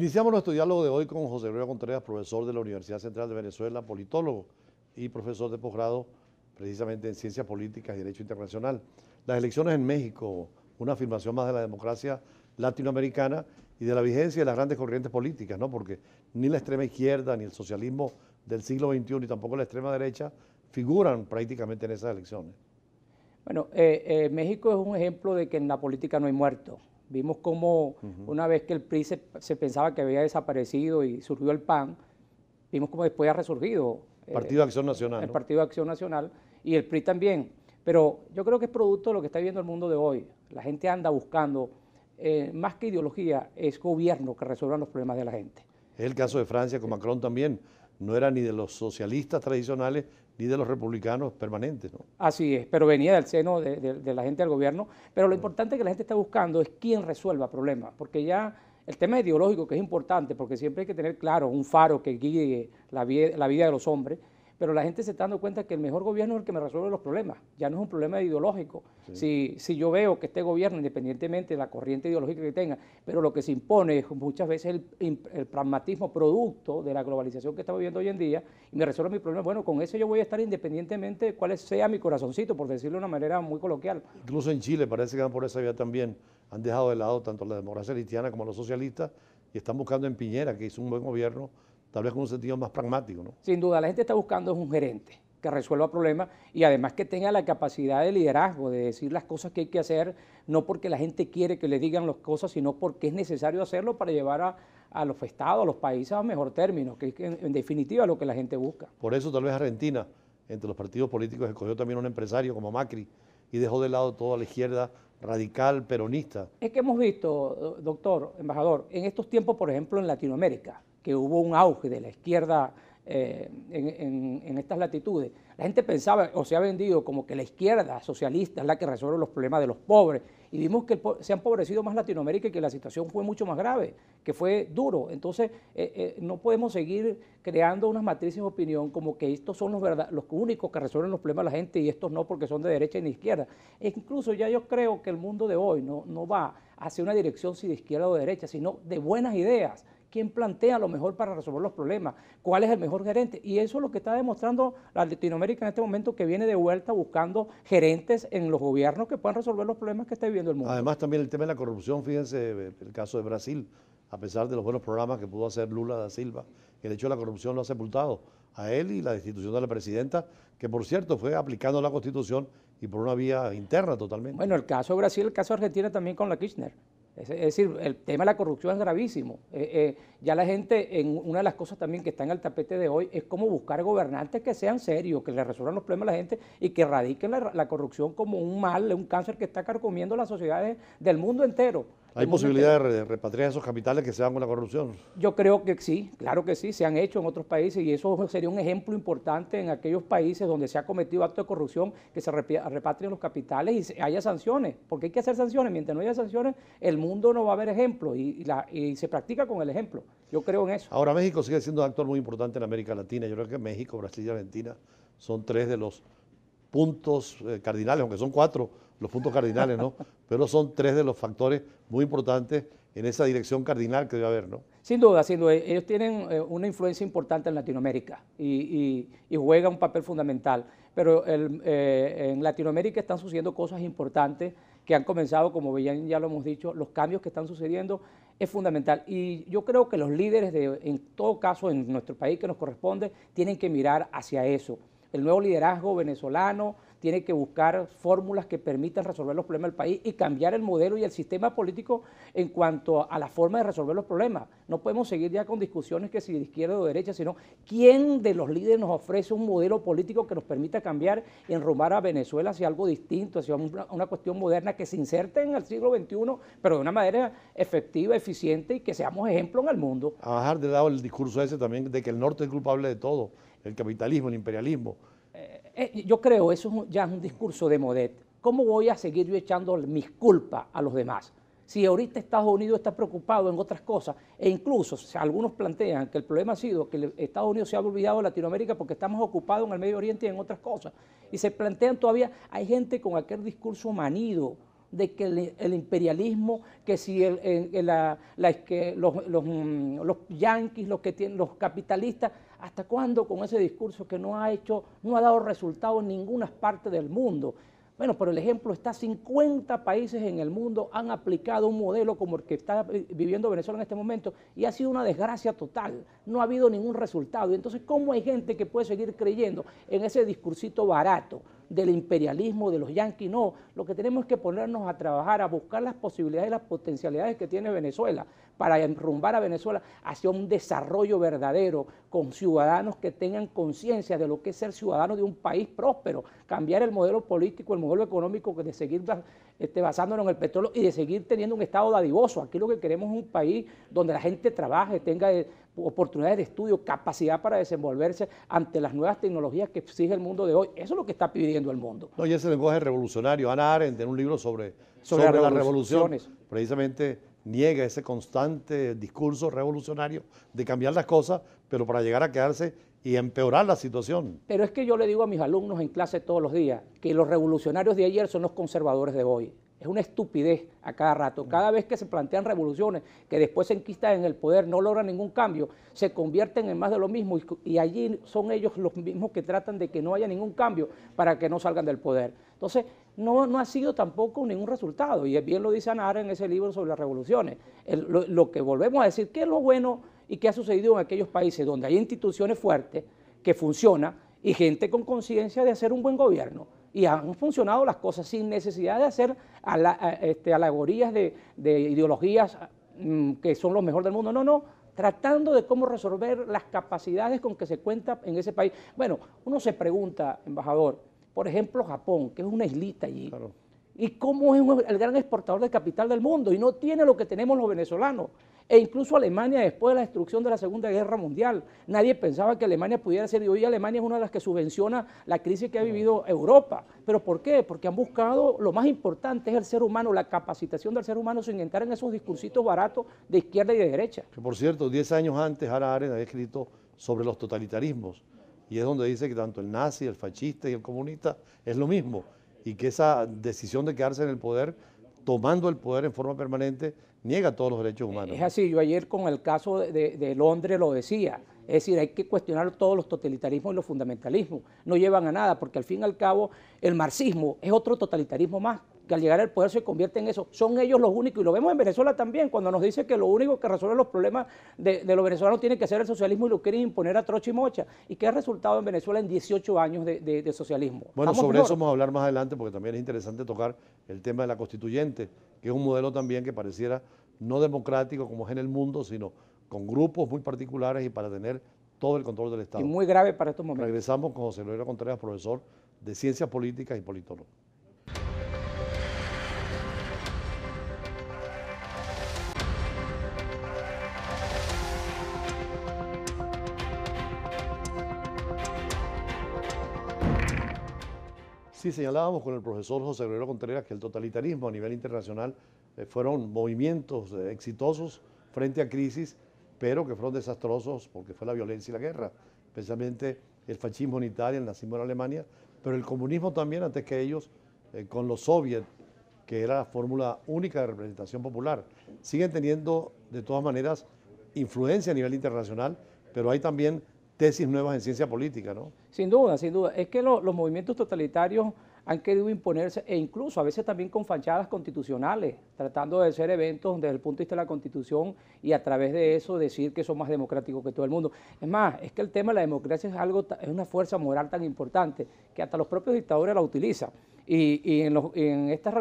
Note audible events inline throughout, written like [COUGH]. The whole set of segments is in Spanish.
Iniciamos nuestro diálogo de hoy con José Gregorio Contreras, profesor de la Universidad Central de Venezuela, politólogo y profesor de posgrado precisamente en Ciencias Políticas y Derecho Internacional. Las elecciones en México, una afirmación más de la democracia latinoamericana y de la vigencia de las grandes corrientes políticas, ¿no? Porque ni la extrema izquierda, ni el socialismo del siglo XXI, ni tampoco la extrema derecha figuran prácticamente en esas elecciones. Bueno, eh, eh, México es un ejemplo de que en la política no hay muerto. Vimos cómo una vez que el PRI se, pensaba que había desaparecido y surgió el PAN, vimos cómo después ha resurgido. Eh, Partido Acción Nacional. El Partido Partido Acción Nacional y el PRI también. Pero yo creo que es producto de lo que está viviendo el mundo de hoy. La gente anda buscando, eh, más que ideología, es gobierno que resuelva los problemas de la gente. Es el caso de Francia con Macron también no era ni de los socialistas tradicionales ni de los republicanos permanentes. Así es, pero venía del seno de, la gente del gobierno. Pero lo importante que la gente está buscando es quién resuelva problemas, porque ya el tema ideológico, que es importante, porque siempre hay que tener claro un faro que guíe la vida de los hombres, pero la gente se está dando cuenta que el mejor gobierno es el que me resuelve los problemas, ya no es un problema ideológico. Si, si, yo veo que este gobierno, independientemente de la corriente ideológica que tenga, pero lo que se impone es muchas veces el, el pragmatismo producto de la globalización que estamos viviendo hoy en día, y me resuelve mi problema, bueno, con eso yo voy a estar independientemente de cuál sea mi corazoncito, por decirlo de una manera muy coloquial. Incluso en Chile parece que por esa vía también, han dejado de lado tanto la democracia cristiana como los socialistas, y están buscando en Piñera, que hizo un buen gobierno, tal vez con un sentido más pragmático. ¿no? Sin duda, la gente está buscando un gerente que resuelva problemas y además que tenga la capacidad de liderazgo, de decir las cosas que hay que hacer, no porque la gente quiere que le digan las cosas, sino porque es necesario hacerlo para llevar a, los estados, a los países a mejor término, que es en, en definitiva lo que la gente busca. Por eso tal vez Argentina, entre los partidos políticos, escogió también un empresario como Macri y dejó de lado toda la izquierda radical peronista. Es que hemos visto, doctor, embajador, en estos tiempos, por ejemplo, en Latinoamérica, que hubo un auge de la izquierda eh, en, estas latitudes, la gente pensaba o se ha vendido como que la izquierda socialista es la que resuelve los problemas de los pobres. Y vimos que se ha empobrecido más Latinoamérica y que la situación fue mucho más grave, que fue duro. Entonces, eh, eh, no podemos seguir creando unas matrices de opinión como que estos son los, verdad, los únicos que resuelven los problemas de la gente y estos no porque son de derecha y de izquierda. E incluso ya yo creo que el mundo de hoy no, no va hacia una dirección si de izquierda o de derecha, sino de buenas ideas quién plantea lo mejor para resolver los problemas, cuál es el mejor gerente. Y eso es lo que está demostrando la Latinoamérica en este momento, que viene de vuelta buscando gerentes en los gobiernos que puedan resolver los problemas que está viviendo el mundo. Además, también el tema de la corrupción, fíjense el caso de Brasil, a pesar de los buenos programas que pudo hacer Lula da Silva, el hecho de la corrupción lo ha sepultado a él y la destitución de la presidenta, que por cierto fue aplicando la constitución y por una vía interna totalmente. Bueno, el caso de Brasil, el caso de Argentina también con la Kirchner. Es, decir, el tema de la corrupción es gravísimo. Eh, eh, ya la gente, en una de las cosas también que está en el tapete de hoy, es cómo buscar gobernantes que sean serios, que le resuelvan los problemas a la gente y que erradiquen la, la corrupción como un mal, un cáncer que está carcomiendo las sociedades del mundo entero. ¿Hay posibilidad de repatriar esos capitales que se dan con la corrupción? Yo creo que sí, claro que sí, se han hecho en otros países y eso sería un ejemplo importante en aquellos países donde se ha cometido acto de corrupción, que se repatrien los capitales y haya sanciones, porque hay que hacer sanciones, mientras no haya sanciones el mundo no va a haber ejemplo y, se practica con el ejemplo, yo creo en eso. Ahora México sigue siendo un actor muy importante en América Latina, yo creo que México, Brasil y Argentina son tres de los puntos eh, cardinales, aunque son cuatro, los puntos cardinales, ¿no? [LAUGHS] Pero son tres de los factores muy importantes en esa dirección cardinal que debe haber, ¿no? Sin duda, sin duda. Ellos tienen eh, una influencia importante en Latinoamérica y, juegan juega un papel fundamental. Pero eh, en Latinoamérica están sucediendo cosas importantes que han comenzado, como bien ya lo hemos dicho, los cambios que están sucediendo es fundamental. Y yo creo que los líderes, de, en todo caso, en nuestro país que nos corresponde, tienen que mirar hacia eso. El nuevo liderazgo venezolano, tiene que buscar fórmulas que permitan resolver los problemas del país y cambiar el modelo y el sistema político en cuanto a la forma de resolver los problemas. No podemos seguir ya con discusiones que si de izquierda o de derecha, sino quién de los líderes nos ofrece un modelo político que nos permita cambiar y enrumbar a Venezuela hacia algo distinto, hacia una, cuestión moderna que se inserte en el siglo XXI, pero de una manera efectiva, eficiente y que seamos ejemplo en el mundo. A bajar de lado el discurso ese también de que el norte es culpable de todo, el capitalismo, el imperialismo. Eh, yo creo, eso ya es un discurso de Modet. ¿Cómo voy a seguir yo echando mis culpas a los demás? Si ahorita Estados Unidos está preocupado en otras cosas, e incluso algunos plantean que el problema ha sido que Estados Unidos se ha olvidado de Latinoamérica porque estamos ocupados en el Medio Oriente y en otras cosas. Y se plantean todavía, hay gente con aquel discurso manido, de que el, imperialismo, que si la, que los, mm, los yanquis, los, que tienen, los capitalistas, ¿hasta cuándo con ese discurso que no ha hecho, no ha dado resultado en ninguna parte del mundo? Bueno, por el ejemplo está 50 países en el mundo han aplicado un modelo como el que está viviendo Venezuela en este momento y ha sido una desgracia total. No ha habido ningún resultado. Entonces, ¿cómo hay gente que puede seguir creyendo en ese discursito barato? del imperialismo de los yanquis, no, lo que tenemos es que ponernos a trabajar, a buscar las posibilidades y las potencialidades que tiene Venezuela para enrumbar a Venezuela hacia un desarrollo verdadero con ciudadanos que tengan conciencia de lo que es ser ciudadano de un país próspero, cambiar el modelo político, el modelo económico de seguir este, basándonos en el petróleo y de seguir teniendo un Estado dadivoso. Aquí lo que queremos es un país donde la gente trabaje, tenga eh, oportunidades de estudio, capacidad para desenvolverse ante las nuevas tecnologías que exige el mundo de hoy. Eso es lo que está pidiendo el mundo. No, y ese lenguaje revolucionario, Ana Arendt, en un libro sobre, sobre, las revoluciones, precisamente niega ese constante discurso revolucionario de cambiar las cosas, pero para llegar a quedarse y empeorar la situación. Pero es que yo le digo a mis alumnos en clase todos los días que los revolucionarios de ayer son los conservadores de hoy. Es una estupidez a cada rato. Mm. Cada vez que se plantean revoluciones que después se enquistan en el poder, no logran ningún cambio, se convierten en más de lo mismo y, allí son ellos los mismos que tratan de que no haya ningún cambio para que no salgan del poder. Entonces, no, no ha sido tampoco ningún resultado. Y bien lo dice Anara en ese libro sobre las revoluciones. lo, lo que volvemos a decir, ¿qué es lo bueno y qué ha sucedido en aquellos países donde hay instituciones fuertes que funcionan y gente con conciencia de hacer un buen gobierno? y han funcionado las cosas sin necesidad de hacer ala, este, alegorías de, ideologías mm, que son los mejores del mundo. No, no, tratando de cómo resolver las capacidades con que se cuenta en ese país. Bueno, uno se pregunta, embajador, por ejemplo, Japón, que es una islita allí. ¿Y cómo es el gran exportador de capital del mundo? Y no tiene lo que tenemos los venezolanos e incluso Alemania después de la destrucción de la Segunda Guerra Mundial. Nadie pensaba que Alemania pudiera ser, y hoy Alemania es una de las que subvenciona la crisis que ha vivido Europa. ¿Pero por qué? Porque han buscado, lo más importante es el ser humano, la capacitación del ser humano sin entrar en esos discursitos baratos de izquierda y de derecha. por cierto, 10 años antes Ara Arendt había escrito sobre los totalitarismos, y es donde dice que tanto el nazi, el fascista y el comunista es lo mismo, y que esa decisión de quedarse en el poder tomando el poder en forma permanente, niega todos los derechos humanos. Es así, yo ayer con el caso de, Londres lo decía, es decir, hay que cuestionar todos los totalitarismos y los fundamentalismos, no llevan a nada, porque al fin y al cabo el marxismo es otro totalitarismo más, que al llegar al poder se convierte en eso. Son ellos los únicos, y lo vemos en Venezuela también, cuando nos dice que lo único que resuelve los problemas de, los venezolanos tiene que ser el socialismo y lo quieren imponer a trocha y mocha. ¿Y qué ha resultado en Venezuela en 18 años de, socialismo? Bueno, sobre eso vamos a hablar más adelante, porque también es interesante tocar el tema de la constituyente, que es un modelo también que pareciera no democrático como es en el mundo, sino con grupos muy particulares y para tener todo el control del Estado. Y muy grave para estos momentos. Regresamos con José Luis Contreras, profesor de Ciencias Políticas y politólogo. Sí, señalábamos con el profesor José Guerrero Contreras que el totalitarismo a nivel internacional eh, fueron movimientos eh, exitosos frente a crisis, pero que fueron desastrosos porque fue la violencia y la guerra, especialmente el fascismo en Italia, el nazismo en Alemania, pero el comunismo también antes que ellos, eh, con los soviets, que era la fórmula única de representación popular. Siguen teniendo, de todas maneras, influencia a nivel internacional, pero hay también tesis nuevas en ciencia política, ¿no? Sin duda, sin duda. Es que los movimientos totalitarios han querido imponerse e incluso a veces también con fachadas constitucionales, tratando de hacer eventos desde el punto de vista de la constitución y a través de eso decir que son más democráticos que todo el mundo. Es más, es que el tema de la democracia es, algo, es una fuerza moral tan importante que hasta los propios dictadores la utilizan y, en, estas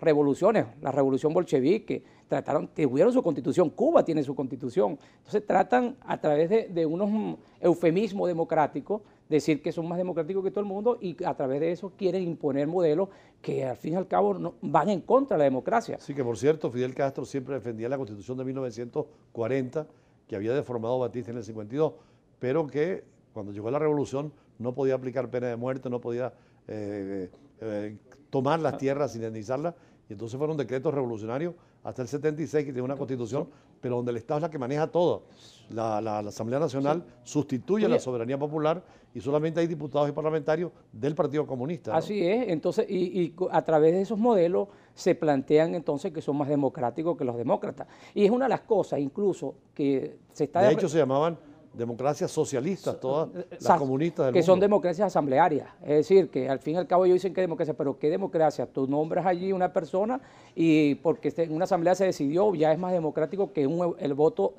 revoluciones, la revolución bolchevique, trataron, tuvieron su constitución, Cuba tiene su constitución. Entonces tratan a través de, unos mm, eufemismos democráticos decir que son más democráticos que todo el mundo y a través de eso quieren imponer modelos que al fin y al cabo van en contra de la democracia. Sí, que por cierto, Fidel Castro siempre defendía la constitución de 1940 que había deformado Batista en el 52, pero que cuando llegó la revolución no podía aplicar pena de muerte, no podía... Eh, eh, tomar las tierras indemnizarlas. Y entonces fueron decretos revolucionarios hasta el 76 que tiene una constitución, pero donde el Estado es la que maneja todo. La, Asamblea Nacional sustituye la soberanía popular y solamente hay diputados y parlamentarios del Partido Comunista. Así es, entonces, y, a través de esos modelos se plantean entonces que son más democráticos que los demócratas. Y es una de las cosas incluso que se está... De hecho se llamaban democracias socialistas, todas eh, eh, las comunistas del Que son democracias asamblearias, es decir, que al fin y al cabo ellos dicen que democracia, pero ¿qué democracia? Tú nombras allí una persona y porque este, en una asamblea se decidió, ya es más democrático que e, el voto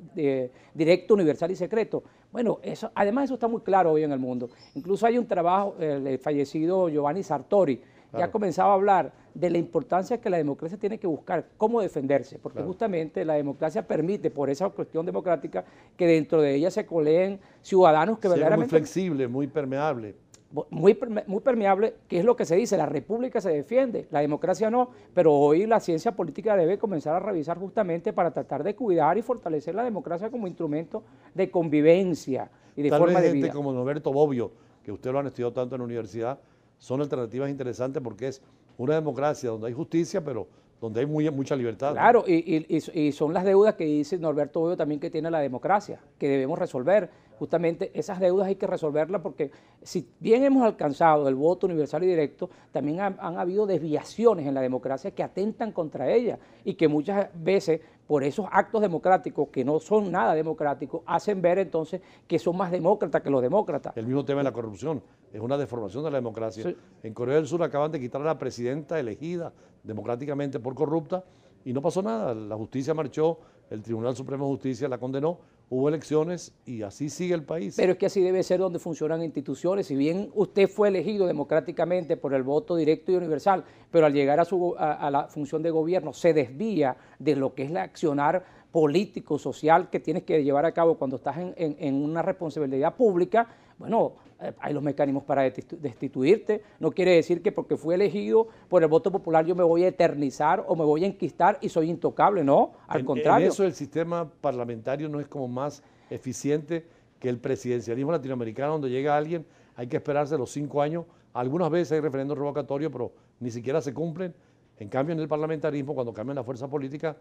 directo, universal y secreto. Bueno, eso, además eso está muy claro hoy en el mundo. Incluso hay un trabajo, el fallecido Giovanni Sartori, ya ya comenzaba a hablar de la importancia que la democracia tiene que buscar, cómo defenderse, porque justamente la democracia permite, por esa cuestión democrática, que dentro de ella se coleen ciudadanos que Ser verdaderamente... Muy flexible, muy permeable. Muy, muy permeable, que es lo que se dice, la república se defiende, la democracia no, pero hoy la ciencia política debe comenzar a revisar justamente para tratar de cuidar y fortalecer la democracia como instrumento de convivencia y de forma de vida. como Norberto Bobbio, que usted lo han estudiado tanto en la universidad, son alternativas interesantes porque es una democracia donde hay justicia, pero donde hay mucha libertad. Claro, y, y, son las deudas que dice Norberto también que tiene la democracia, que debemos resolver justamente esas deudas hay que resolverlas porque si bien hemos alcanzado el voto universal y directo, también han, habido desviaciones en la democracia que atentan contra ella y que muchas veces por esos actos democráticos que no son nada democráticos hacen ver entonces que son más demócratas que los demócratas. El mismo tema de la corrupción, es una deformación de la democracia. En Corea del Sur acaban de quitar a la presidenta elegida democráticamente por corrupta y no pasó nada, la justicia marchó, el Tribunal Supremo de Justicia la condenó hubo elecciones y así sigue el país. Pero es que así debe ser donde funcionan instituciones. Si bien usted fue elegido democráticamente por el voto directo y universal, pero al llegar a, su, la función de gobierno se desvía de lo que es la accionar político, social que tienes que llevar a cabo cuando estás en, una responsabilidad pública, bueno, eh, hay los mecanismos para destituirte. No quiere decir que porque fui elegido por el voto popular yo me voy a eternizar o me voy a enquistar y soy intocable. No, al contrario. En eso el sistema parlamentario no es como más eficiente que el presidencialismo latinoamericano, donde llega alguien, hay que esperarse los cinco años. Algunas veces hay referendos revocatorio, pero ni siquiera se cumplen. En cambio, en el parlamentarismo, cuando cambian la fuerza política,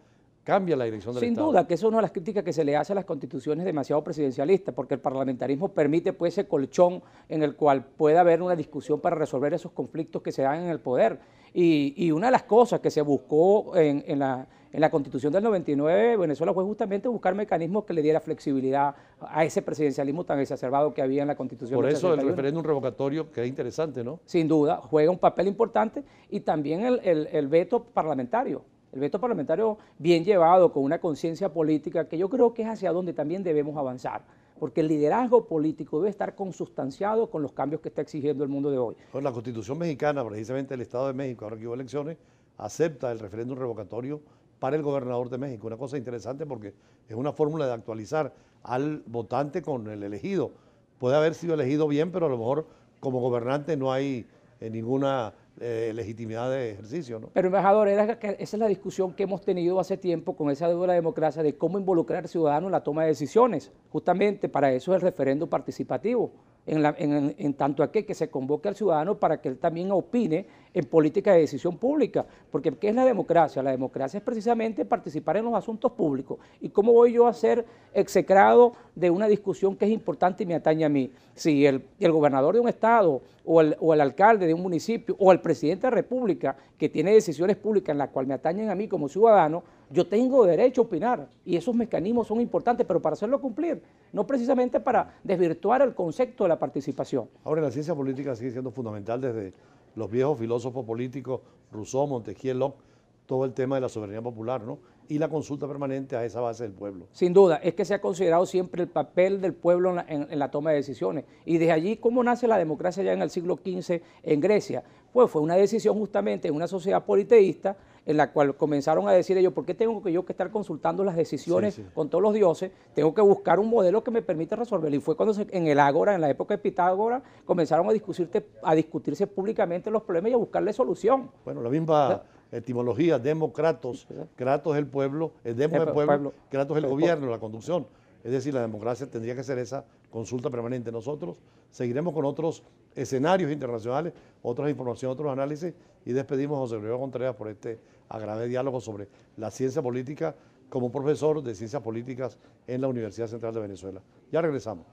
cambia la dirección del Sin Sin duda, que eso es una de las críticas que se le hace a las constituciones demasiado presidencialistas, porque el parlamentarismo permite pues ese colchón en el cual pueda haber una discusión para resolver esos conflictos que se dan en el poder. Y, una de las cosas que se buscó en, la, constitución del 99, Venezuela fue justamente buscar mecanismos que le diera flexibilidad a ese presidencialismo tan exacerbado que había en la constitución. Por eso el referéndum revocatorio, que es interesante, ¿no? Sin duda, juega un papel importante y también el veto parlamentario el veto parlamentario bien llevado, con una conciencia política, que yo creo que es hacia donde también debemos avanzar porque el liderazgo político debe estar consustanciado con los cambios que está exigiendo el mundo de hoy. Con la Constitución mexicana, precisamente el Estado de México, ahora que hubo elecciones, acepta el referéndum revocatorio para el gobernador de México. Una cosa interesante porque es una fórmula de actualizar al votante con el elegido. Puede haber sido elegido bien, pero a lo mejor como gobernante no hay eh, ninguna eh, legitimidad de ejercicio. ¿no? Pero, embajador, esa es la discusión que hemos tenido hace tiempo con esa deuda de la democracia de cómo involucrar al ciudadano en la toma de decisiones. Justamente para eso es el referendo participativo en, tanto a que se convoque al ciudadano para que él también opine en política de decisión pública. Porque ¿qué es la democracia? La democracia es precisamente participar en los asuntos públicos. ¿Y cómo voy yo a ser execrado de una discusión que es importante y me atañe a mí? Si el, gobernador de un estado o el, o el, alcalde de un municipio o el presidente de la república que tiene decisiones públicas en las cuales me atañen a mí como ciudadano, yo tengo derecho a opinar y esos mecanismos son importantes, pero para hacerlo cumplir, no precisamente para desvirtuar el concepto de la participación. Ahora, la ciencia política sigue siendo fundamental desde los viejos filósofos políticos, Rousseau, Montesquieu, Locke, todo el tema de la soberanía popular, ¿no? Y la consulta permanente a esa base del pueblo. Sin duda, es que se ha considerado siempre el papel del pueblo en la, en la toma de decisiones. Y desde allí, ¿cómo nace la democracia ya en el siglo XV en Grecia? Pues fue una decisión justamente en una sociedad politeísta en la cual comenzaron a decir ellos, ¿por qué tengo que yo que estar consultando las decisiones con todos los dioses? Tengo que buscar un modelo que me permita resolverlo. Y fue cuando en el Ágora, en la época de Pitágoras, comenzaron a, a discutirse públicamente los problemas y a buscarle solución. Bueno, la misma... etimología, democratos, Kratos el pueblo, el eh, demo el pueblo, Kratos es el gobierno, la conducción. Es decir, la democracia tendría que ser esa consulta permanente. Nosotros seguiremos con otros escenarios internacionales, otras informaciones, otros análisis y despedimos a José Luis Contreras por este agradable diálogo sobre la ciencia política como profesor de ciencias políticas en la Universidad Central de Venezuela. Ya regresamos.